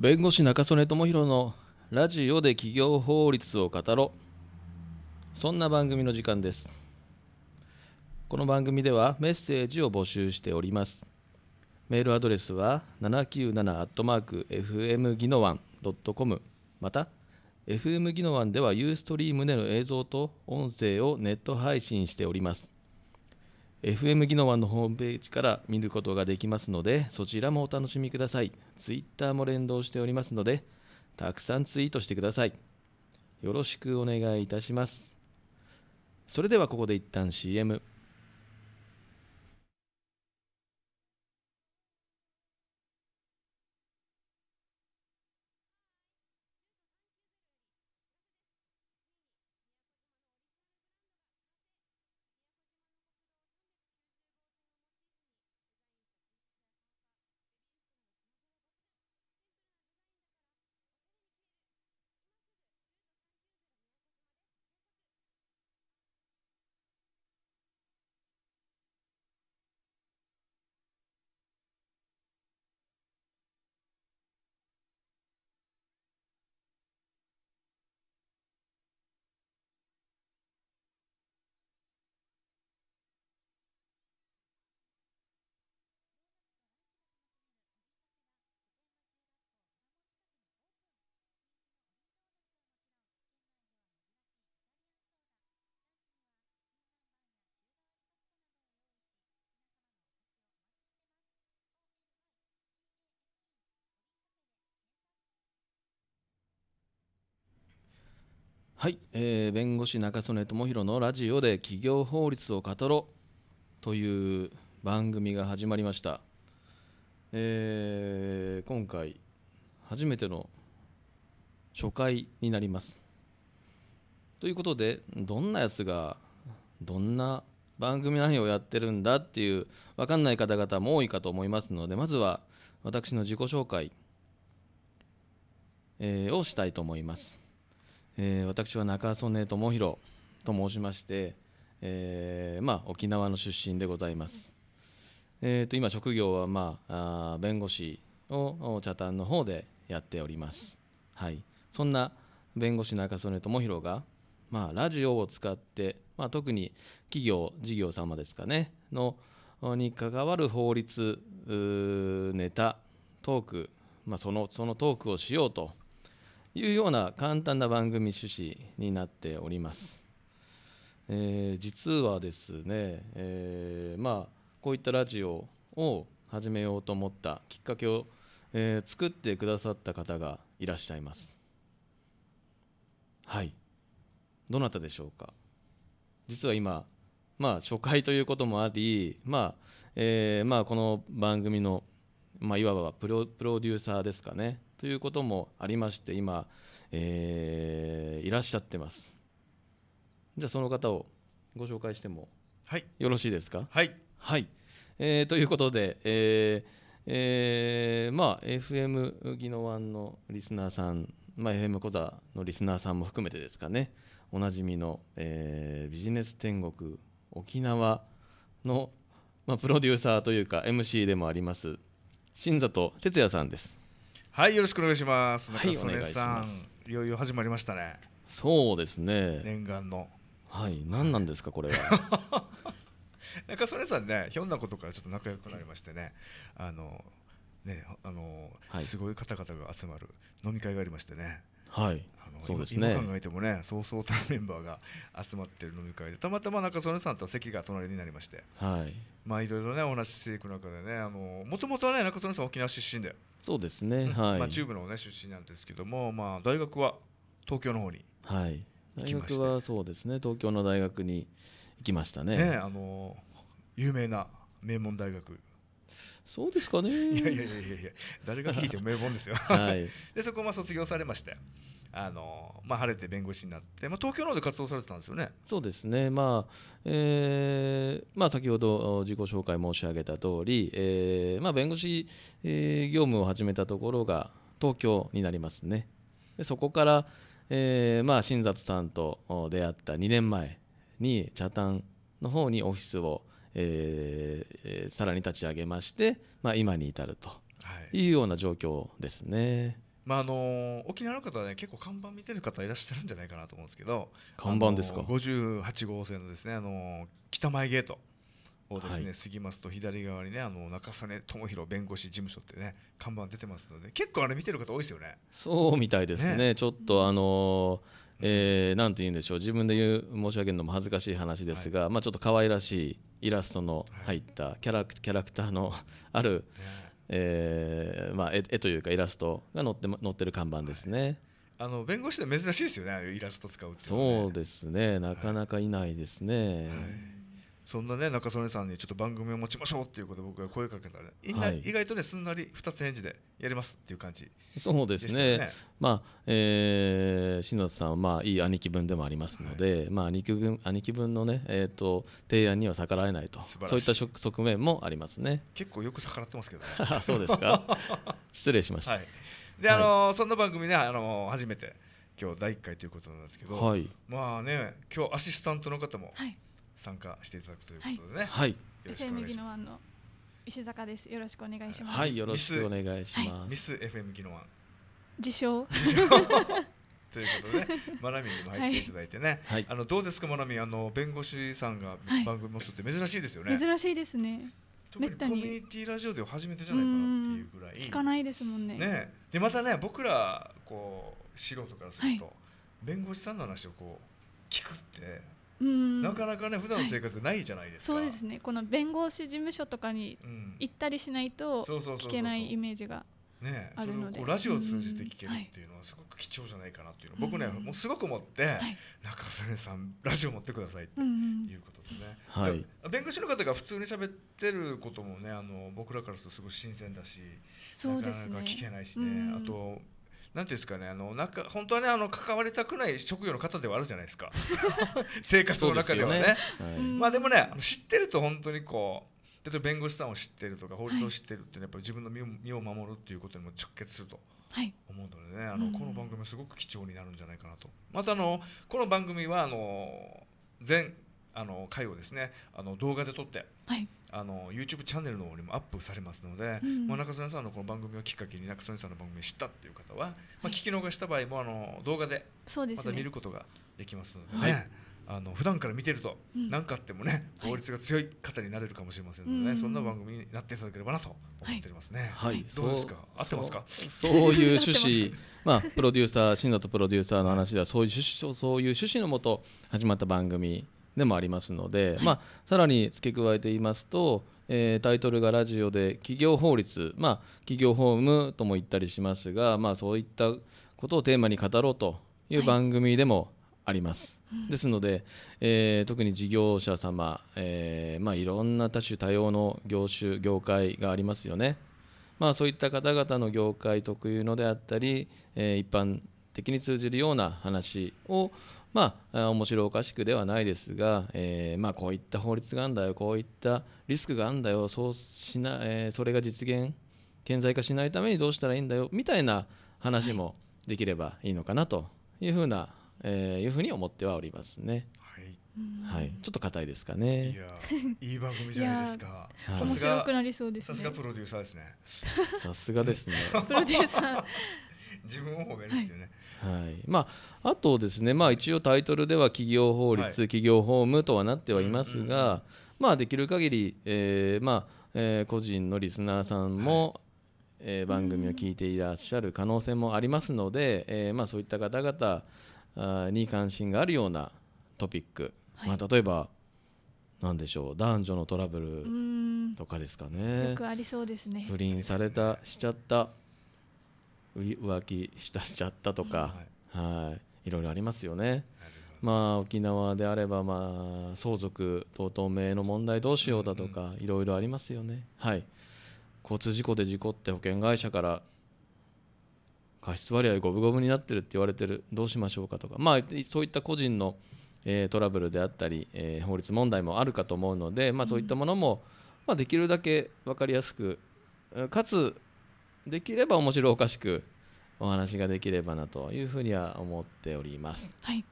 弁護士中曽根智弘のラジオで企業法律を語ろうそんな番組の時間ですこの番組ではメッセージを募集しておりますメールアドレスは 797-fm ギノワン .com また FM ギノワンではユーストリームでの映像と音声をネット配信しております FM 技能湾のホームページから見ることができますのでそちらもお楽しみください Twitter も連動しておりますのでたくさんツイートしてくださいよろしくお願いいたしますそれではここで一旦 CM はい、えー、弁護士中曽根智弘のラジオで企業法律を語ろうという番組が始まりました、えー、今回初めての初回になりますということでどんなやつがどんな番組内容をやってるんだっていう分かんない方々も多いかと思いますのでまずは私の自己紹介、えー、をしたいと思いますえー、私は中曽根智弘と申しまして、えーまあ、沖縄の出身でございます、えーと、今職業は、まあ、あ弁護士を茶炭の方でやっております、はい、そんな弁護士中曽根智弘が、まあ、ラジオを使って、まあ、特に企業事業様ですかねのに関わる法律ネタトーク、まあ、そのそのトークをしようというような簡単な番組趣旨になっております。えー、実はですね、えー、まあこういったラジオを始めようと思ったきっかけを、えー、作ってくださった方がいらっしゃいます。はい、どなたでしょうか。実は今まあ初回ということもあり、まあえー、まあこの番組のまあ、いわばプロプロデューサーですかねということもありまして今、えー、いらっしゃってますじゃあその方をご紹介しても、はい、よろしいですかはい、はいえー、ということで、えーえー、まあ FM 宜野湾のリスナーさん、まあ、FM 小座のリスナーさんも含めてですかねおなじみの、えー、ビジネス天国沖縄の、まあ、プロデューサーというか MC でもあります新里哲也さんですはいよろしくお願いしますはいお願いしまいよいよ始まりましたねそうですね念願のはい何なんですかこれは 中曽根さんねひょんなことからちょっと仲良くなりましてねあのねあの、はい、すごい方々が集まる飲み会がありましてねはいそうですね考えてもねそうそうたるメンバーが集まってる飲み会でたまたま中曽根さんと席が隣になりましてはいまあいろいろねお話ししていく中でねもともとはね中曽根さん沖縄出身でそうですね、はいまあ、中部の、ね、出身なんですけども、まあ、大学は東京の方にはい大学はそうですね東京の大学に行きましたね、ね、あの有名な名門大学そうですかねいやいやいやいや誰が聞いても名門ですよはい、でそこも卒業されましてあのまあ、晴れて弁護士になって、まあ、東京の方で活動されてたんですよねそうですね、まあえーまあ、先ほど自己紹介申し上げた通り、えーまあ、弁護士、え業務を始めたところが東京になりますね、でそこから、えーまあ、新里さんと出会った2年前に、北谷の方にオフィスを、えー、さらに立ち上げまして、まあ、今に至るというような状況ですね。はいまああの沖縄の方はね結構看板見てる方いらっしゃるんじゃないかなと思うんですけど看板ですか、あのー、58号線のですね、あの北前ゲートをですね、はい、過ぎますと左側にねあの中曽根智弘弁護士事務所ってね看板出てますので結構あれ見てる方多いですよねそうみたいですね、ね、ちょっとあのー、えー、なんて言うんでしょう自分で言う申し上げるのも恥ずかしい話ですが、はい、まあちょっと可愛らしいイラストの入ったキャラクターのある、ねえーまあ、絵絵というかイラストが載って載ってる看板ですね、はい、あの弁護士で珍しいですよねイラスト使うっていう、ね、そうですねなかなかいないですね、はいそんなね中曽根さんにちょっと番組を持ちましょうっていうことで僕が声かけたら、ね、はい、意外とねすんなり2つ返事でやりますっていう感じ、ね、そうですねまあ、えー、篠田さんはまあいい兄貴分でもありますので、はい、まあ兄貴分兄貴分のねえっ、ー、と提案には逆らえないとそういった側面もありますね結構よく逆らってますけど、ね、そうですか 失礼しました、はい、であのそんな番組ねあのー、初めて今日第1回ということなんですけど、はい、まあね今日アシスタントの方も、はい参加していただくということでね。はい。FM しくお願い石坂です。よろしくお願いします。はい、よろしくお願いします。ミス FM 技能案。自称。自称ということで、ね、マナミにも入っていただいてね、はい、あのどうですかマナミあの弁護士さんが番組持つって珍しいですよね、はい、珍しいですね特にコミュニティラジオでは初めてじゃないかなっていうぐらい聞かないですもんねねでまたね僕らこう素人からすると、はい、弁護士さんの話をこう聞くってなかなかね普段の生活でないじゃないですか、はい、そうですねこの弁護士事務所とかに行ったりしないと聞けないイメージがね、それをこうラジオを通じて聞けるっていうのはすごく貴重じゃないかなっていうの、僕ねもうすごく思って、中曽根さんラジオ持ってくださいっていうことでね、はい、弁護士の方が普通に喋ってることもねあの僕らからするとすごい新鮮だし、なかなか聞けないしね、あとなんていうんですかね、あの、なんか、本当はね、あの、関わりたくない職業の方ではあるじゃないですか。生活の中ではね。ねはい、まあ、でもね、知ってると、本当にこう。例えば弁護士さんを知ってるとか法律を知ってるって、ね、やっぱ自分の身を身を守るっていうことにも直結すると思うのでね、あのこの番組はすごく貴重になるんじゃないかなと。またあのこの番組はあの全、あの回をですねあの動画で撮って、はい、あの YouTube チャンネルの方にもアップされますので、うん、まあ、中曽根さんのこの番組をきっかけに中曽根さんの番組を知ったっていう方は、まあ、聞き逃した場合もあの動画でまた見ることができますのでね。あの普段から見てると何かあってもね、法律が強い方になれるかもしれませんので、ねそんな番組になっていただければなと思っておりますね。はい、どうですか合ってますかそういう趣旨 まあプロデューサー新里プロデューサーの話ではそういう趣旨そういう趣旨のもと始まった番組でもありますので、はい、まあ、さらに付け加えて言いますと、えー、タイトルがラジオで企業法律、まあ、企業法務とも言ったりしますが、まあ、そういったことをテーマに語ろうという番組でもあります、はい、ですので、えー、特に事業者様、えー、まあ、いろんな多種多様の業種業界がありますよね、まあ、そういった方々の業界特有のであったり、え一般的に通じるような話をまあ、面白おかしくではないですが、えー、まあ、こういった法律があるんだよ、こういったリスクがあるんだよ、そうしなえー、それが実現、顕在化しないためにどうしたらいいんだよみたいな話もできればいいのかなというふうな、えー、いうふうに思ってはおりますね。はい、ちょっと硬いですかね。いや、いい番組じゃないですか。さすが、さすがプロデューサーですね。さすがですね。プロデューサー。自分を褒めるっていうね。はいまあ、あとですね、まあ、一応タイトルでは企業法律、はい、企業法務とはなってはいますが、うんうん、まあ、できる限り、えーまあえー、個人のリスナーさんも、はい、えー、番組を聞いていらっしゃる可能性もありますので、えーまあ、そういった方々あに関心があるようなトピック、はい、まあ、例えば何でしょう男女のトラブルとかですかね。よくありそうですね不倫されたしちゃった浮気したしちゃったとか、はい、いろいろありますよね。まあ、沖縄であれば、まあ、相続等々名の問題どうしようだとか、いろいろありますよね、はい、交通事故で事故って保険会社から過失割合五分五分になってるって言われてるどうしましょうかとか、まあ、そういった個人の、えトラブルであったり、え法律問題もあるかと思うので、まあ、そういったものも、まあ、できるだけ分かりやすくかつできれば面白おかしくお話ができればなというふうには思っております。はい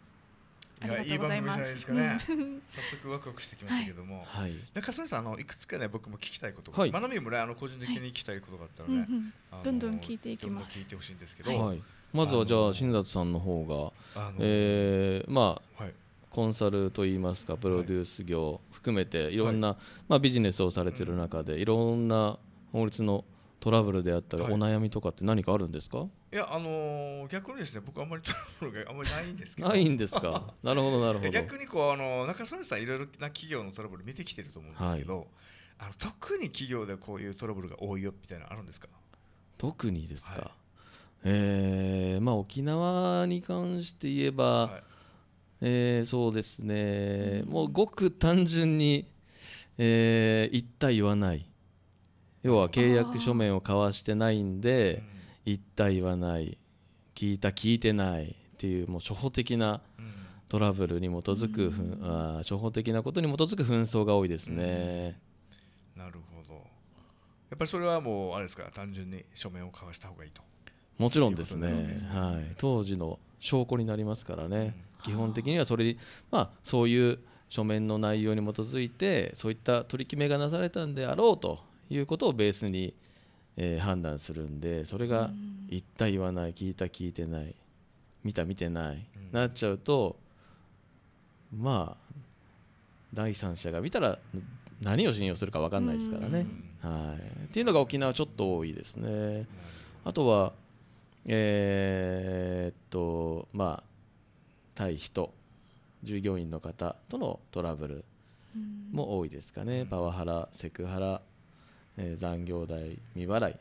いやいい番組じゃないですかね。早速ワクワクしてきましたけども、はい、中曽根さんあのいくつかね僕も聞きたいこと、はい、学びもあの個人的に聞きたいことがあったので、はいうんうん、どんどん聞いていきます。どんどん聞いてほしいんですけど、はい、まずはじゃあ新里さんの方が、あのー、えー、まあ、はい、コンサルといいますかプロデュース業含めていろんな、まあビジネスをされてる中でいろんな法律のトラブルであったらお悩みとかって何かあるんですか、はい、いやあのー、逆にですね僕あんまり トラブルがあんまりないんですけどないんですか なるほどなるほど逆にこうあの中曽根さんいろいろな企業のトラブル見てきてると思うんですけど、はい、あの特に企業でこういうトラブルが多いよみたいなのあるんですか特にですか、はい、えー、まあ沖縄に関して言えば、はい、えー、そうですね、うん、もうごく単純に、えー、言った言わない要は契約書面を交わしてないんで言った言わない聞いた聞いてないっていうもう初歩的なトラブルに基づく、うん、あ初歩的なことに基づく紛争が多いですね、うん、なるほどやっぱりそれはもうあれですか単純に書面を交わした方がいいともちろんですね、ね、はい、当時の証拠になりますからね、うん、基本的にはそれ、まあ、そういう書面の内容に基づいてそういった取り決めがなされたんであろうということをベースに、えー、判断するんでそれが言った言わない聞いた聞いてない見た見てない、うん、なっちゃうとまあ第三者が見たら何を信用するか分かんないですからね。はいっていうのが沖縄ちょっと多いですね。あとはえー、っとまあ対人従業員の方とのトラブルも多いですかね、パワハラセクハラえ残業代未払い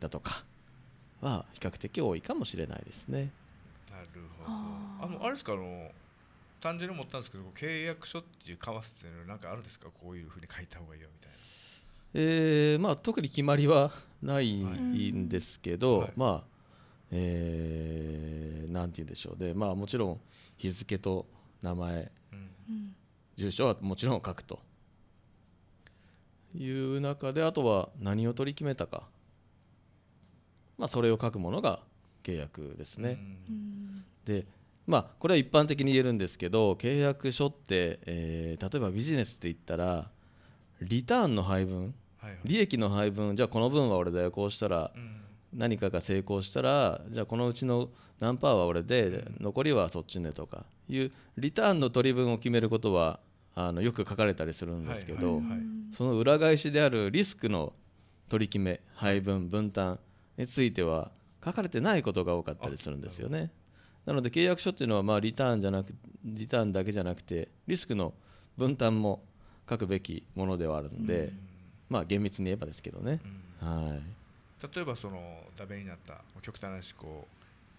だとかは比較的多いかもしれないですね。なるほどあのあれですかあの単純に思ったんですけど契約書っていう交わすっていうのは何かあるんですかこういうふうに書いた方がいいよみたいな。えーまあ、特に決まりはないんですけど、はい、まあえー、なんて言うんでしょうで、まあ、もちろん日付と名前、うん、住所はもちろん書くと、いう中であとは何を取り決めたか、まあ、それを書くものが契約ですね。でまあこれは一般的に言えるんですけど契約書って、えー、例えばビジネスって言ったらリターンの配分、利益の配分じゃあこの分は俺だよこうしたら、何かが成功したらじゃあこのうちの何パーは俺で、残りはそっちねとかいうリターンの取り分を決めることはあのよく書かれたりするんですけど、その裏返しであるリスクの取り決め配分分担については書かれてないことが多かったりするんですよね。なので契約書っていうのはまあリターンじゃなくリターンだけじゃなくてリスクの分担も書くべきものではあるので、んまあ厳密に言えばですけどね。はい、例えばそのダメになった極端な思考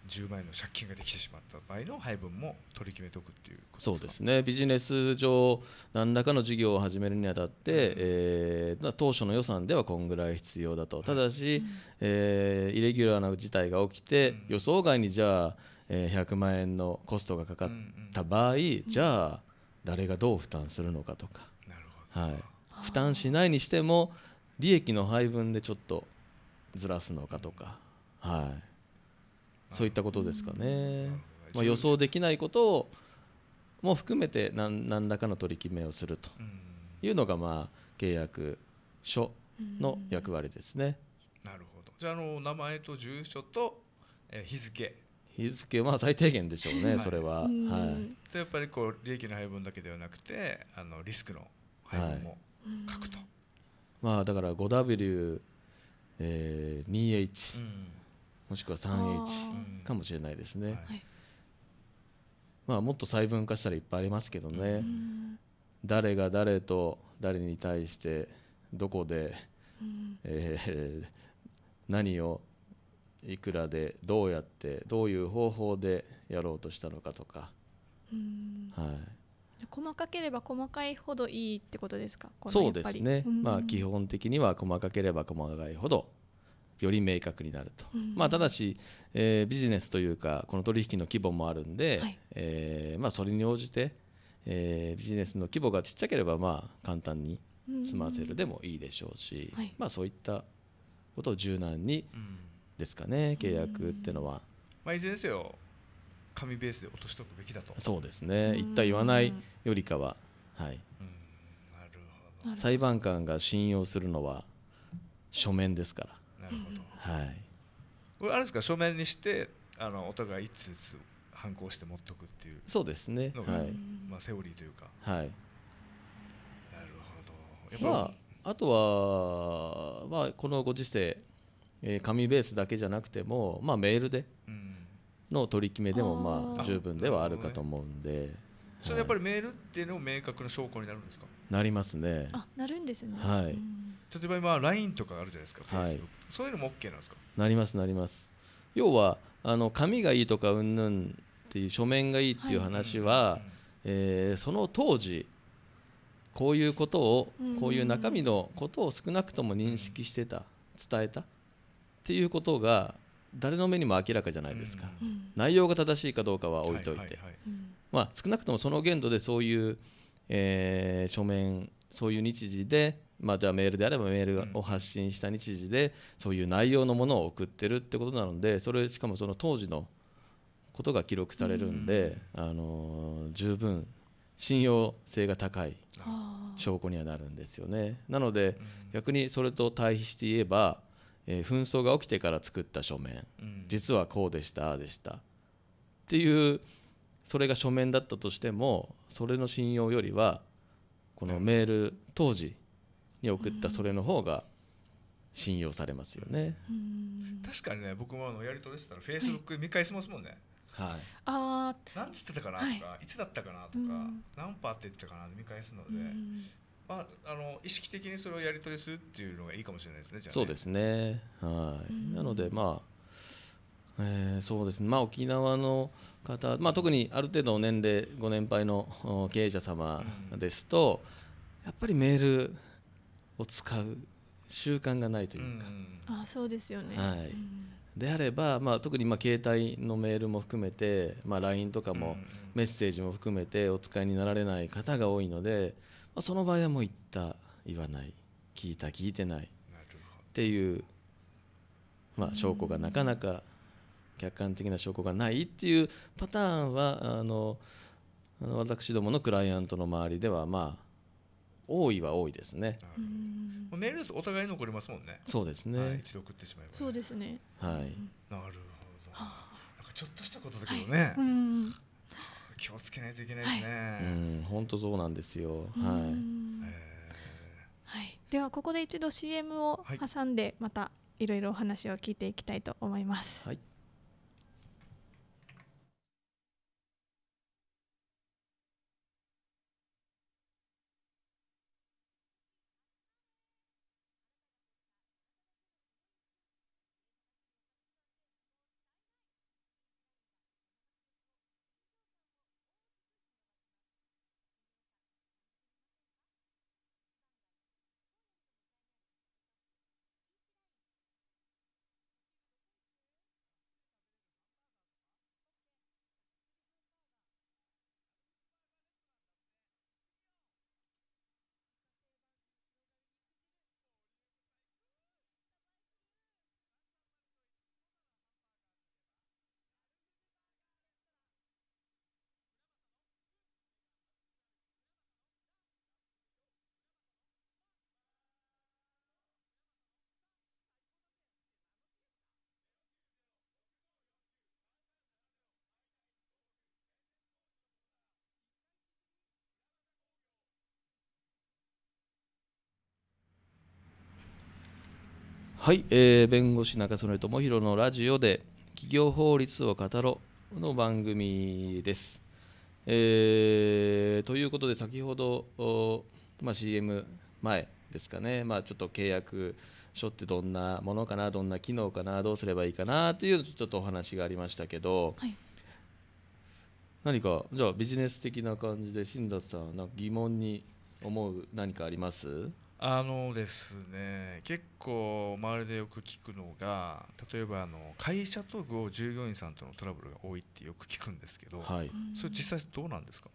10万円の借金ができてしまった場合の配分も取り決めておくっていうそうですね、ビジネス上、何らかの事業を始めるにあたって、うん、えー、当初の予算ではこんぐらい必要だと、ただし、うん、えー、イレギュラーな事態が起きて、うん、予想外にじゃあ、えー、100万円のコストがかかった場合、うんうん、じゃあ、誰がどう負担するのかとか、なるほどはい、負担しないにしても、利益の配分でちょっとずらすのかとか。はいそういったことですかね、まあ、予想できないことをも含めて何何らかの取り決めをするというのが、まあ、契約書の役割ですね。なるほどじゃあの名前と住所と、え日付日付は最低限でしょうね、それは。はい、とやっぱりこう利益の配分だけではなくてあのリスクの配分も書くと。はい、まあ、だから 5W2H、えー、もしくは 3H かもしれないですね。まあ、もっと細分化したらいっぱいありますけどね、誰が誰と誰に対してどこで、えー、何をいくらでどうやってどういう方法でやろうとしたのかとか、はい、細かければ細かいほどいいってことですかそうですね、まあ、基本的には細かければ細かいほどより明確になると、うん、まあ、ただし、えー、ビジネスというかこの取引の規模もあるんで、はい、えー、まあ、それに応じて、えー、ビジネスの規模がちっちゃければまあ簡単に済ませるでもいいでしょうし、うんはい、まあ、そういったことを柔軟にですかね、うん、契約っていうのは。まあ、いずれにせよ紙ベースで落としとくべきだとそうですね言った言わないよりかは、はい、裁判官が信用するのは書面ですからなるほど、はい、これあれですか書面にしてあのお互いついつ反抗して持っとくっていうそうですねはいまあ、セオリーというかはいなるほどやっぱ、まあ、あとは、まあ、このご時世、え紙ベースだけじゃなくても、まあ、メールでの取り決めでも、まあ、十分ではあるかと思うんで。それやっぱりメールっていうのも明確な証拠になるんですか、なりますね。あなるんですね、はい、うん例えば今 LINE とかあるじゃないですか、はい、そういうのも OK なんですかなりますなります要はあの紙がいいとかうんぬんっていう書面がいいっていう話は、はい、えー、その当時こういうことをこういう中身のことを少なくとも認識してた伝えたっていうことが誰の目にも明らかじゃないですか、うん、内容が正しいかどうかは置いといて、はいまあ、少なくともその限度でそういう、えー、書面そういう日時でまあ、じゃあメールであればメールを発信した日時でそういう内容のものを送ってるってことなのでそれしかもその当時のことが記録されるんで、あの十分信用性が高い証拠にはなるんですよね。なので、逆にそれと対比して言えば、えー、紛争が起きてから作った書面、実はこうでしたでしたっていうそれが書面だったとしてもそれの信用よりはこのメール当時に送ったそれの方が信用されますよね。確かにね僕もあのやり取りしてたらフェイスブック見返しますもんね。はい、あ何つってたかなとか、はい、いつだったかなとか、うん、何パーって言ってたかなって見返すので、うん、まあ、あの意識的にそれをやり取りするっていうのがいいかもしれないですねじゃあ、ね、そうですね、はい、うん、なので、まあえー、そうですね、まあ、沖縄の方、まあ、特にある程度年齢ご年配の経営者様ですと、やっぱりメールを使う習慣がないというか、あそうですよね、はい、であれば、まあ、特にまあ携帯のメールも含めて、まあ、LINE とかもメッセージも含めてお使いになられない方が多いので、まあ、その場合はもう言った言わない聞いた聞いてないっていう、まあ、証拠がなかなか客観的な証拠がないっていうパターンはあの私どものクライアントの周りではまあ多いは多いですね。うん、メールですお互いに残りますもんね。そうですね。はい、一度送ってしまえば、ね、そうですね。はい。なるほど。なんかちょっとしたことだけどね。はい、うん気をつけないといけないですね。はい、うん本当そうなんですよ。はい。えー、はい。ではここで一度 CM を挟んでまたいろいろお話を聞いていきたいと思います。はい。はい、えー、弁護士中曽根智弘のラジオで企業法律を語ろうの番組です。えー、ということで先ほど、まあ、CM 前ですかね、まあ、ちょっと契約書ってどんなものかなどんな機能かなどうすればいいかなというちょっとお話がありましたけど、はい、何かじゃあビジネス的な感じで新達さんなんか疑問に思う何かありますあのですね結構周りでよく聞くのが例えばあの会社と従業員さんとのトラブルが多いってよく聞くんですけど、はい、それ実際どうなんですか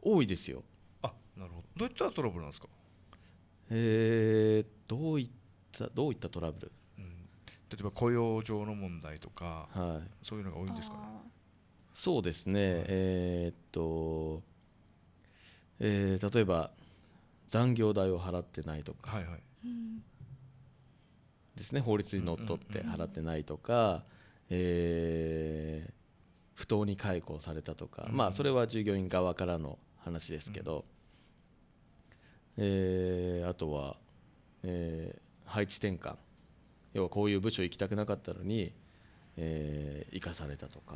多いですよあなるほどどういったトラブルなんですかえー、どういったどういったトラブル、うん、例えば雇用上の問題とか、はい、そういうのが多いんですかねそうですね、はい、えー、っと、えー、例えば残業代を払ってないとか、はいはい、ですね法律にのっとって払ってないとか、不当に解雇されたとか、まあ、それは従業員側からの話ですけど、えあとは、え配置転換要はこういう部署行きたくなかったのに、え生かされたとか、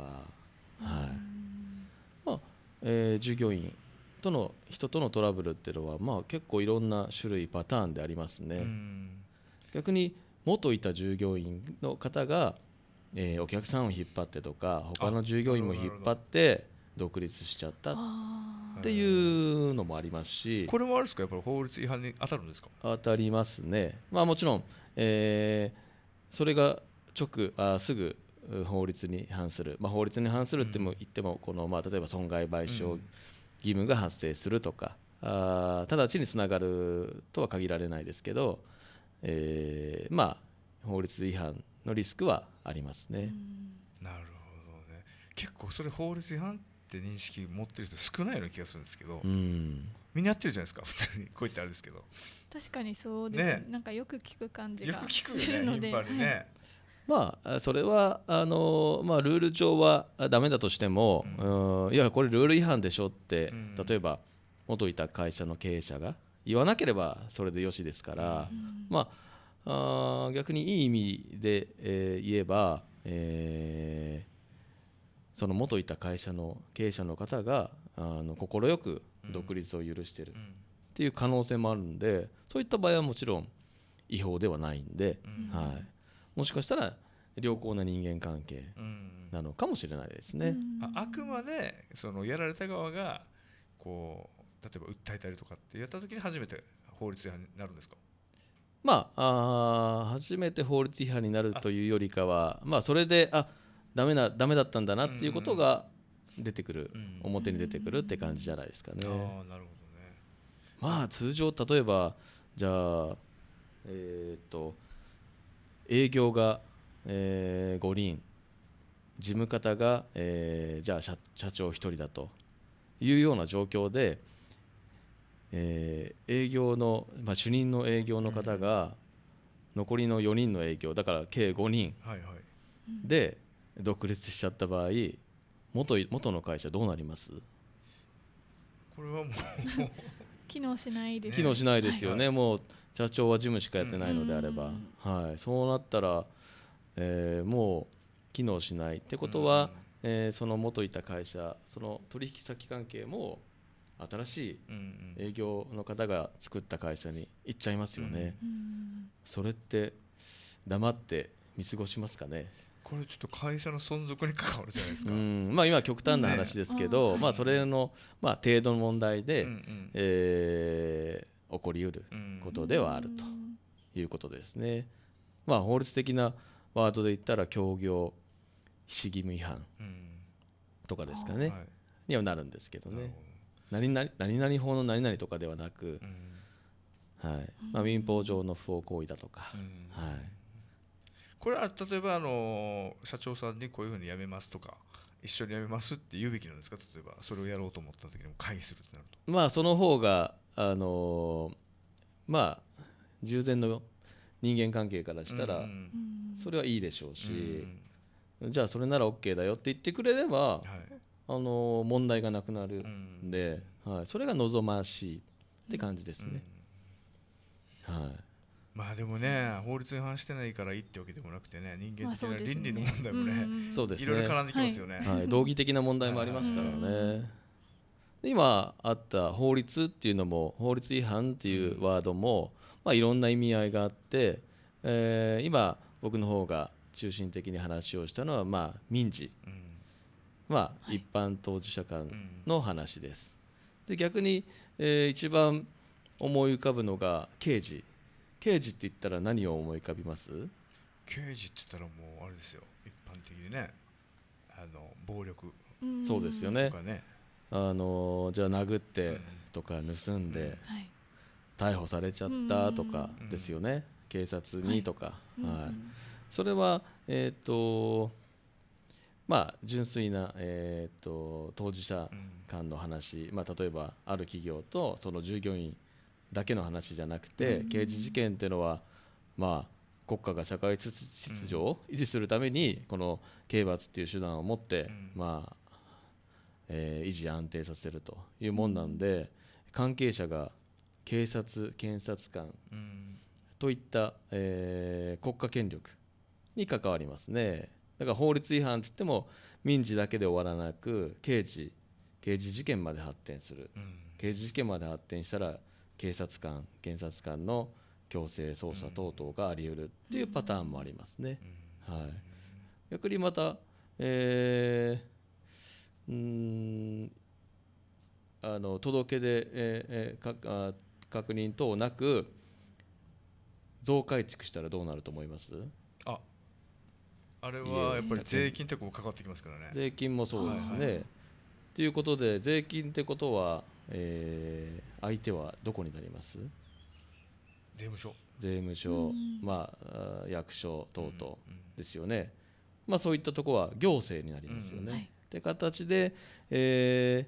はいまあえ従業員との人とのトラブルっていうのは、まあ、結構いろんな種類パターンでありますね。逆に元いた従業員の方が、えー、お客さんを引っ張ってとか他の従業員も引っ張って独立しちゃったっていうのもありますしこれもあれですかやっぱり法律違反に当たるんですか当たりますね、まあ、もちろん、えー、それが直あすぐ法律に反する、まあ、法律に反するっても言ってもこの、まあ、例えば損害賠償、うん義務が発生するとかあ直ちにつながるとは限られないですけど、えー、まあ法律違反のリスクはありますね。なるほどね結構それ法律違反って認識持ってる人少ないような気がするんですけど、うん、みんなやってるじゃないですか普通にこういったあれですけど確かにそうですねなんかよく聞く感じがするので、ね、っぱりね、はいまあ、それはあの、まあ、ルール上はだめだとしても、うん、いやこれルール違反でしょって、うん、例えば元いた会社の経営者が言わなければそれでよしですから、うん、まあ、あ逆にいい意味で、えー、言えば、えー、その元いた会社の経営者の方が快く独立を許してるっていう可能性もあるんでそういった場合はもちろん違法ではないんで。はいもしかしたら良好な人間関係なのかもしれないですね。ああくまでそのやられた側がこう例えば訴えたりとかってやった時に初めて法律違反になるんですかまあ初めて法律違反になるというよりかはまあ、それであダメなダメだったんだなっていうことが出てくる、表に出てくるって感じじゃないですかね。あなるほどねまあ通常例えばじゃあえっ、と営業が、えー、5人事務方が、えー、じゃあ社長1人だというような状況で、えー、営業の、まあ、主任の営業の方が残りの4人の営業だから計5人で独立しちゃった場合元元の会社どうなりますこれはもう 機能しないです、機能しないですよね、はい、もう社長は事務しかやってないのであれば、はい、そうなったら、えー、もう機能しないってことは、えー、その元いた会社その取引先関係も新しい営業の方が作った会社に行っちゃいますよね、うんそれって黙って見過ごしますかねこれちょっと会社の存続に関わるじゃないですか、まあ、今極端な話ですけど、ね、あまあ、それの、まあ、程度の問題で、うんうん、えー起こりうることではあるということですね。まあ、法律的なワードで言ったら協業市義務違反とかですかね、にはなるんですけどね何々何々法の何々とかではなく、はいまあ、民法上の不法行為だとか、はい、これは例えばあの社長さんにこういうふうにやめますとか一緒にやめますって言うべきなんですか例えばそれをやろうと思った時にも会議するってなるとまあその方があのまあ従前の人間関係からしたらそれはいいでしょうし、じゃあそれなら OK だよって言ってくれれば、あの問題がなくなるんで、はい、それが望ましいって感じですね。はいまあでもね法律違反してないからいいってわけでもなくてね人間的な倫理の問題もねいろいろ絡んできますよね、はい、道義的な問題もありますからね。今あった法律っていうのも法律違反っていうワードも、まあ、いろんな意味合いがあって、えー、今僕の方が中心的に話をしたのは、まあ、民事、うん、まあ、一般当事者間の話です。で逆に、えー、一番思い浮かぶのが刑事刑事って言ったら何を思い浮かびます刑事って言ったらもうあれですよ一般的にねあの暴力、ね、そうですよねあのじゃあ殴ってとか盗んで、逮捕されちゃったとかですよね、警察にとか、はいそれは、えーとまあ、純粋な、えー、と当事者間の話、まあ、例えばある企業とその従業員だけの話じゃなくて、刑事事件っていうのは、まあ、国家が社会秩序を維持するためにこの刑罰っていう手段を持って、まあえー、維持安定させるというもんなんで関係者が警察検察官といった、えー、国家権力に関わりますねだから法律違反つっても民事だけで終わらなく刑事刑事事件まで発展する、うん、刑事事件まで発展したら警察官検察官の強制捜査等々があり得るっていうパターンもありますね、うん、はい、逆にまた、えーうんあの届け出、えー、かあ確認等なく増改築したらどうなると思いますああれはやっぱり税金とかもかかってきますからね税金もそうですね。と、はい、はい、いうことで税金ってことは、えー、相手はどこになります税務署税務署、まあ、役所等々ですよね、まあ、そういったところは行政になりますよね。うんはいって形で、え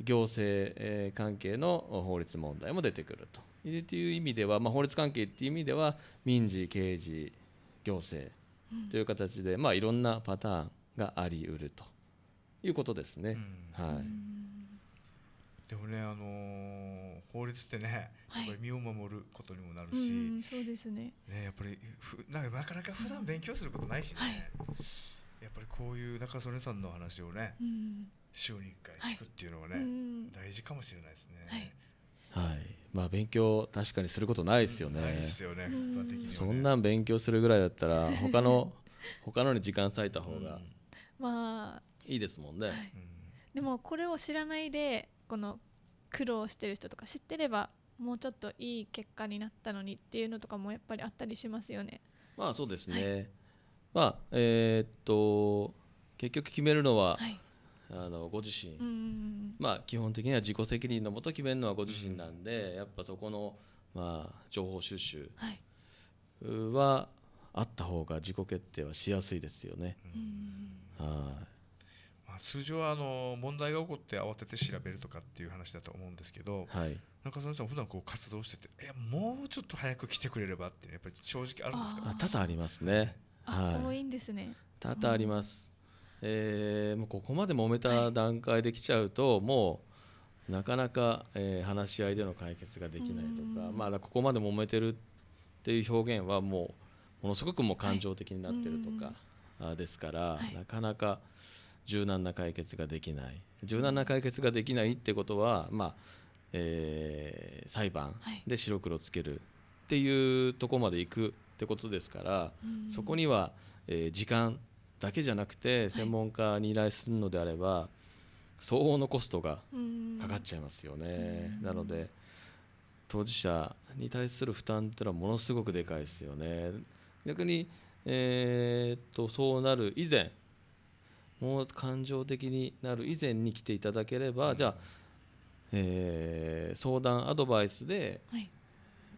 ー、行政、えー、関係の法律問題も出てくるとっていう意味では、まあ、法律関係っていう意味では民事刑事行政という形で、うん、まあ、いろんなパターンがありうるということですね。はいでもね、あのー、法律ってね、やっぱり身を守ることにもなるし、はい、うそうですねねやっぱりふなかなか普段勉強することないしね。はいやっぱりこういう中曽根さんの話をね、うん、週に1回聞くっていうのはね、はい、大事かもしれないですね。はい、はい、まあ、勉強確かにすることないですよね。ないですよね。一般ね、そんなん勉強するぐらいだったら他の 他のに時間割いた方が、まあいいですもんね。はい、でもこれを知らないでこの苦労してる人とか知ってればもうちょっといい結果になったのにっていうのとかもやっぱりあったりしますよね。まあそうですね、まあえー、っと結局決めるのは、はい、あのご自身、まあ、基本的には自己責任のもと決めるのはご自身なんで、ん、やっぱそこの、まあ、情報収集は、はい、あった方が自己決定はしやすいですよね。はい通常はあの問題が起こって慌てて調べるとかっていう話だと思うんですけど、はい、中澤さん普段こう活動してていやもうちょっと早く来てくれればってやっぱり正直あるんですか多々ありますねはい、多いんですね多々あります、うん、えー、もうここまで揉めた段階できちゃうと、はい、もうなかなか、えー、話し合いでの解決ができないとか、まあ、ここまで揉めてるっていう表現はもうものすごくもう感情的になってるとか、はい、ですから、はい、なかなか柔軟な解決ができない柔軟な解決ができないってことは、まあえー、裁判で白黒つけるっていうとこまでいくってことですから、うん、そこには、えー、時間だけじゃなくて専門家に依頼するのであれば、はい、相応のコストがかかっちゃいますよね。なので当事者に対する負担っていうのはものすごくでかいですよね。逆に、えー、っとそうなる以前もう感情的になる以前に来ていただければ、じゃあ、えー、相談アドバイスで、はい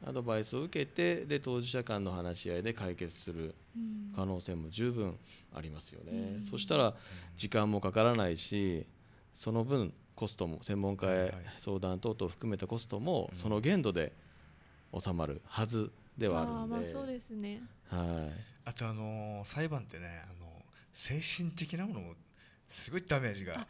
アドバイスを受けてで当事者間の話し合いで解決する可能性も十分ありますよね、そしたら時間もかからないしその分コストも専門家へ相談等々含めたコストもその限度で収まるはずではあるので、そうですねはいあとあの裁判ってねあの精神的なものもすごいダメージが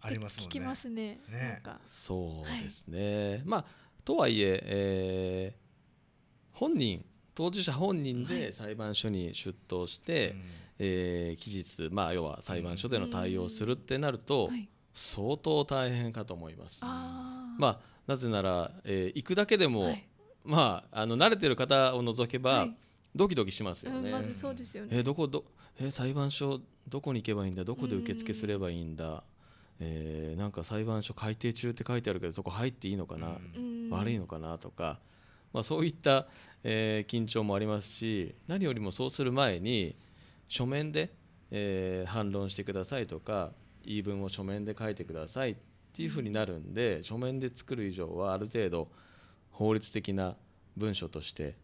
ありますもんね。ねねそうですね、はい、まあとはいええー、本人当事者本人で裁判所に出頭して、はい、えー、期日、まあ、要は裁判所での対応をするってなると、相当大変かと思います。あまあ、なぜなら、えー、行くだけでも、はい、まあ、あの慣れてる方を除けば、はい、ドキドキしますよね。えどこどえ裁判所どこに行けばいいんだどこで受付すればいいんだ。えー、なんか裁判所改定中って書いてあるけどそこ入っていいのかな、うん、悪いのかなとか、まあ、そういった、えー、緊張もありますし何よりもそうする前に書面で、えー、反論してくださいとか言い分を書面で書いてくださいっていうふうになるんで書面で作る以上はある程度法律的な文書として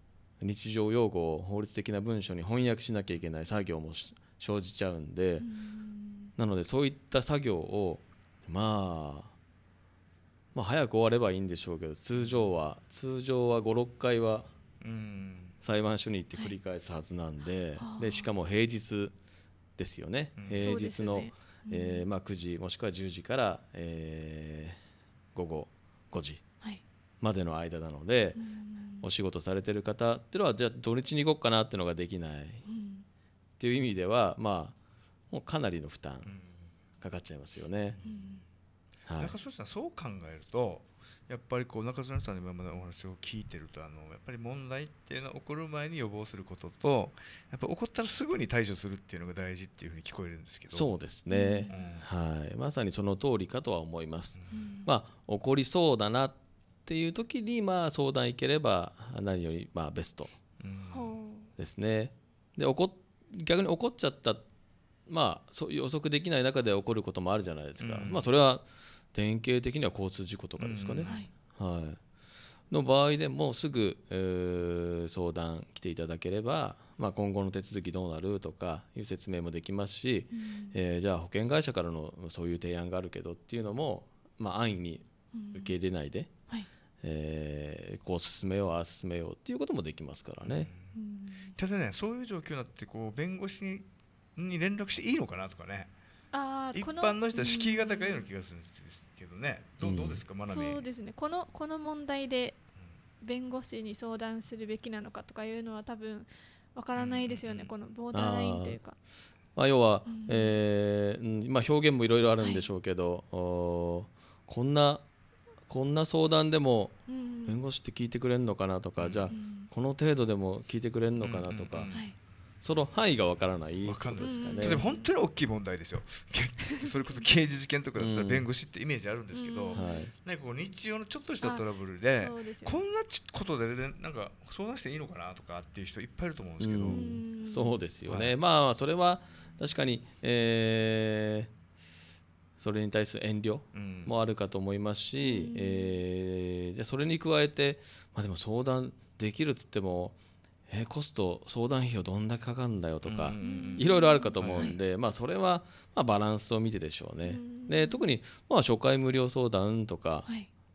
日常用語を法律的な文書に翻訳しなきゃいけない作業も生じちゃうんで。うんなのでそういった作業をまあまあ早く終わればいいんでしょうけど通常は通常は56回は裁判所に行って繰り返すはずなんで,、でしかも平日ですよね、平日の、えま9時もしくは10時から、え午後5時までの間なので、お仕事されてる方っていうのはじゃあ土日に行こうかなっていうのができないっていう意味ではまあもうかなりの負担かかっちゃいますよね。はい、中さんそう考えるとやっぱりこう中島さんの今までお話を聞いてるとあのやっぱり問題っていうのは起こる前に予防することとやっぱ起こったらすぐに対処するっていうのが大事っていうふうに聞こえるんですけどそうですね、うん、はいまさにその通りかとは思います、うん、まあ、起こりそうだなっていう時にまあ相談いければ何よりまあベストですね、うん、で起こ逆に起こっちゃったまあ、そう予測できない中で起こることもあるじゃないですか、うん、まあ、それは典型的には交通事故とかですかね、うん、はい、はい、の場合でもすぐ、えー、相談来ていただければ、まあ、今後の手続きどうなるとかいう説明もできますし、うん、えー、じゃあ保険会社からのそういう提案があるけどっていうのも、まあ、安易に受け入れないで、はい、えー、こう進めようああ進めようっていうこともできますからね。ただねそういう状況になってこう弁護士に連絡していいのかなとかねあ一般の人は敷居が高いような気がするんですけどね、どうどうですか、うん、そうですねこのこの問題で弁護士に相談するべきなのかとかいうのは多分わからないですよね、このボーダーラインというか。まあ、要は、ええー、まあ、表現もいろいろあるんでしょうけど、こんなこんな相談でも弁護士って聞いてくれるのかなとか、じゃあこの程度でも聞いてくれるのかなとか、はい、その範囲がわからないわかんないですかね。本当に大きい問題ですよ。それこそ刑事事件とかだったら弁護士ってイメージあるんですけど、うん、ねこう日常のちょっとしたトラブルで、こんなことでなんか相談していいのかなとかっていう人いっぱいいると思うんですけど、そうですよね。まあそれは確かに、えー、それに対する遠慮もあるかと思いますし、うん、えー、じゃそれに加えて、まあ、でも相談できるっつっても。えコスト相談費用どんだけかかるんだよとかいろいろあるかと思うんで、まあ、それは、まバランスを見てでしょうね。で特に、まあ、初回無料相談とか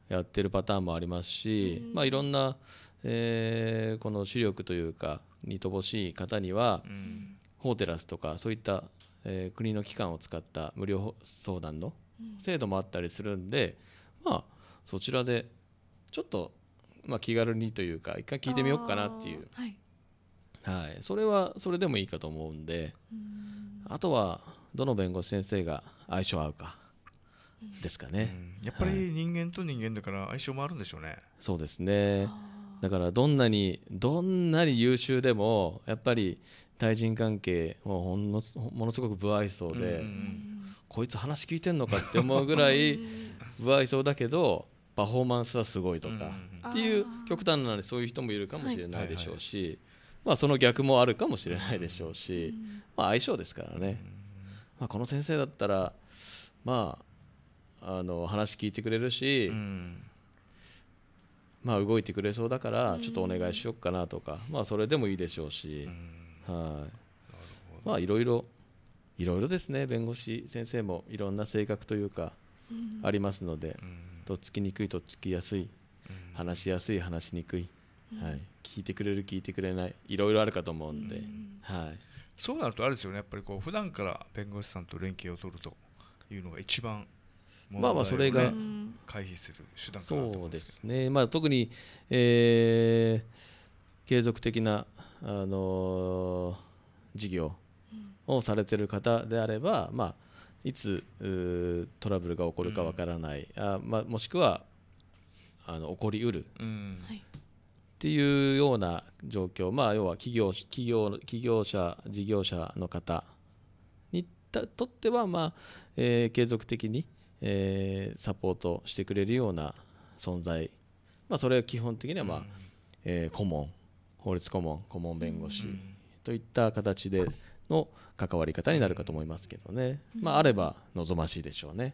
やってるパターンもありますし、まあ、いろんな、えこの視力というかに乏しい方には、ホーテラスとかそういった、え国の機関を使った無料相談の制度もあったりするんで、まあ、そちらでちょっとまあ、気軽にというか一回聞いてみようかなっていう、はい、はい、それはそれでもいいかと思うんであとはどの弁護士先生が相性合うかですかね、やっぱり人間と人間だから相性もあるんでしょうね、はい、そうですねだからどんなにどんなに優秀でもやっぱり対人関係もほんのものすごく不愛想でこいつ話聞いてんのかって思うぐらい不愛想だけどパフォーマンスはすごいとかっていう極端なのでそういう人もいるかもしれないでしょうし、まあ、その逆もあるかもしれないでしょうし、まあ、相性ですからね、まあ、この先生だったら、まあ、あの話聞いてくれるし、まあ、動いてくれそうだからちょっとお願いしよっかなとか、まあ、それでもいいでしょうし、はいまあ、いろいろいろいろですね弁護士先生もいろんな性格というかありますので。とっつきにくいとっつきやすい、うん、話しやすい話しにくい、うん、はい、聞いてくれる聞いてくれないいろいろあるかと思うんで、うん、はい、そうなるとあれですよねやっぱりこう普段から弁護士さんと連携を取るというのが一番、ね、まあまあそれが回避する手段かなそうですね、まあ、特に、えー、継続的な、あのー、事業をされてる方であれば、まあいつトラブルが起こるかわからない、うん、あまあ、もしくはあの起こりうる、うん、っていうような状況、まあ、要は企業企業企業者事業者の方にとっては、まあえー、継続的に、えー、サポートしてくれるような存在、まあ、それは基本的には、まあ、うん、えー、顧問法律顧問顧問弁護士といった形で。の関わり方になるかと思いますけどね、まあ、あれば望ましいでしょうね。